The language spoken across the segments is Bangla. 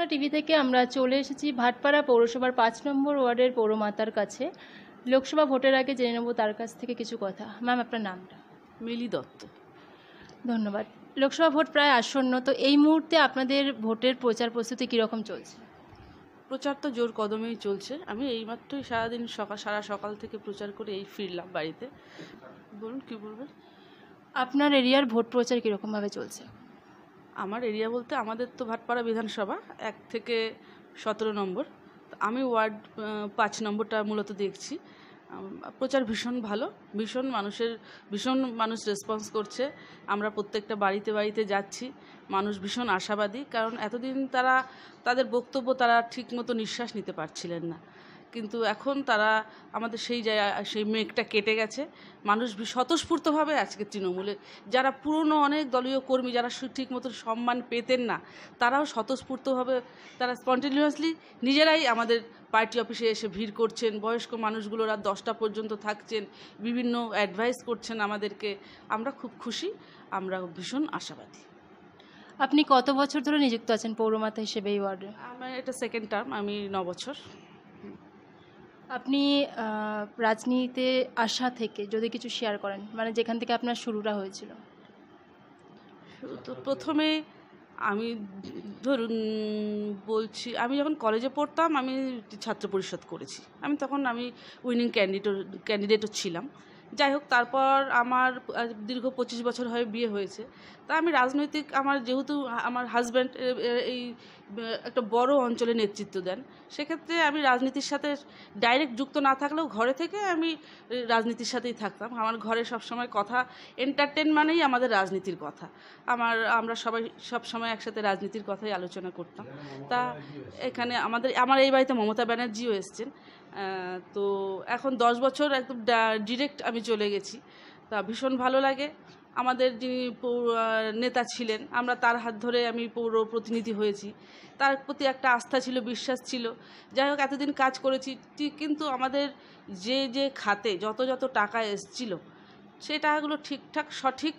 বাংলা টিভি থেকে আমরা চলে এসেছি ভাটপাড়া পৌরসভার পাঁচ নম্বর ওয়ার্ডের পৌরমাতার কাছে লোকসভা ভোটের আগে জেনে নেব তার কাছ থেকে কিছু কথা ম্যাম আপনার নামটা মিলি দত্ত ধন্যবাদ লোকসভা ভোট প্রায় আসন্ন তো এই মুহূর্তে আপনাদের ভোটের প্রচার প্রস্তুতি কীরকম চলছে প্রচার তো জোর কদমেই চলছে আমি এইমাত্রই সারাদিন সকাল সারা সকাল থেকে প্রচার করে এই ফিরলাম বাড়িতে বলুন কী বলবেন আপনার এরিয়ার ভোট প্রচার কীরকমভাবে চলছে আমার এরিয়া বলতে আমাদের তো ভাটপাড়া বিধানসভা এক থেকে সতেরো নম্বর আমি ওয়ার্ড পাঁচ নম্বরটা মূলত দেখছি প্রচার ভীষণ ভালো ভীষণ মানুষের ভীষণ মানুষ রেসপন্স করছে আমরা প্রত্যেকটা বাড়িতে বাড়িতে যাচ্ছি মানুষ ভীষণ আশাবাদী কারণ এতদিন তারা তাদের বক্তব্য তারা ঠিকমতো নিঃশ্বাস নিতে পারছিলেন না কিন্তু এখন তারা আমাদের সেই জায়গা সেই মেঘটা কেটে গেছে মানুষ স্বতঃস্ফূর্তভাবে আজকে তৃণমূলে যারা পুরনো অনেক দলীয় কর্মী যারা ঠিক মতো সম্মান পেতেন না তারাও স্বতঃস্ফূর্তভাবে তারা স্পন্টেনিয়াসলি নিজেরাই আমাদের পার্টি অফিসে এসে ভিড় করছেন বয়স্ক মানুষগুলো রাত দশটা পর্যন্ত থাকছেন বিভিন্ন অ্যাডভাইস করছেন আমাদেরকে আমরা খুব খুশি আমরা ভীষণ আশাবাদী আপনি কত বছর ধরে নিযুক্ত আছেন পৌরমাতা হিসেবে এই ওয়ার্ডে আমার এটা সেকেন্ড টার্ম আমি ন বছর আপনি রাজনীতিতে আসা থেকে যদি কিছু শেয়ার করেন মানে যেখান থেকে আপনার শুরুটা হয়েছিল তো প্রথমে আমি ধরুন বলছি আমি যখন কলেজে পড়তাম আমি ছাত্র পরিষদ করেছি আমি তখন আমি উইনিং ক্যান্ডিডেট ক্যান্ডিডেটও ছিলাম যাই হোক তারপর আমার দীর্ঘ পঁচিশ বছর হয়ে বিয়ে হয়েছে তা আমি রাজনৈতিক আমার যেহেতু আমার হাজব্যান্ড এই একটা বড় অঞ্চলে নেতৃত্ব দেন সেক্ষেত্রে আমি রাজনীতির সাথে ডাইরেক্ট যুক্ত না থাকলেও ঘরে থেকে আমি রাজনীতির সাথেই থাকতাম আমার ঘরে সবসময় কথা এন্টারটেন মানেই আমাদের রাজনীতির কথা আমার আমরা সবাই সবসময় একসাথে রাজনীতির কথাই আলোচনা করতাম তা এখানে আমাদের আমার এই বাড়িতে মমতা ব্যানার্জিও এসছেন তো এখন দশ বছর একদম ডিরেক্ট আমি চলে গেছি তা ভীষণ ভালো লাগে আমাদের যিনি নেতা ছিলেন আমরা তার হাত ধরে আমি পৌর প্রতিনিধি হয়েছি তার প্রতি একটা আস্থা ছিল বিশ্বাস ছিল যাই হোক এতদিন কাজ করেছি কিন্তু আমাদের যে যে খাতে যত যত টাকা এসছিল সেই টাকাগুলো ঠিকঠাক সঠিক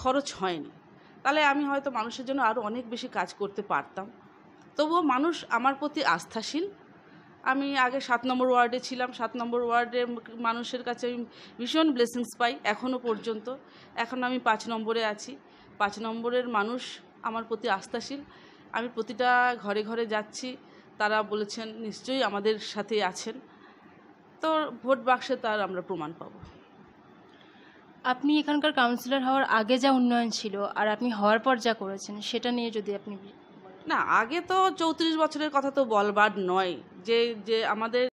খরচ হয়নি তাহলে আমি হয়তো মানুষের জন্য আরও অনেক বেশি কাজ করতে পারতাম তবুও মানুষ আমার প্রতি আস্থাশীল আমি আগে সাত নম্বর ওয়ার্ডে ছিলাম সাত নম্বর ওয়ার্ডের মানুষের কাছে আমি ভীষণ ব্লেসিংস পাই এখনও পর্যন্ত এখন আমি পাঁচ নম্বরে আছি পাঁচ নম্বরের মানুষ আমার প্রতি আস্থাশীল আমি প্রতিটা ঘরে ঘরে যাচ্ছি তারা বলেছেন নিশ্চয়ই আমাদের সাথে আছেন তো ভোট বাক্সে তার আমরা প্রমাণ পাব আপনি এখানকার কাউন্সিলর হওয়ার আগে যা উন্নয়ন ছিল আর আপনি হওয়ার পর যা করেছেন সেটা নিয়ে যদি আপনি না আগে তো চৌত্রিশ বছরের কথা তো বলবার নয় যে যে আমাদের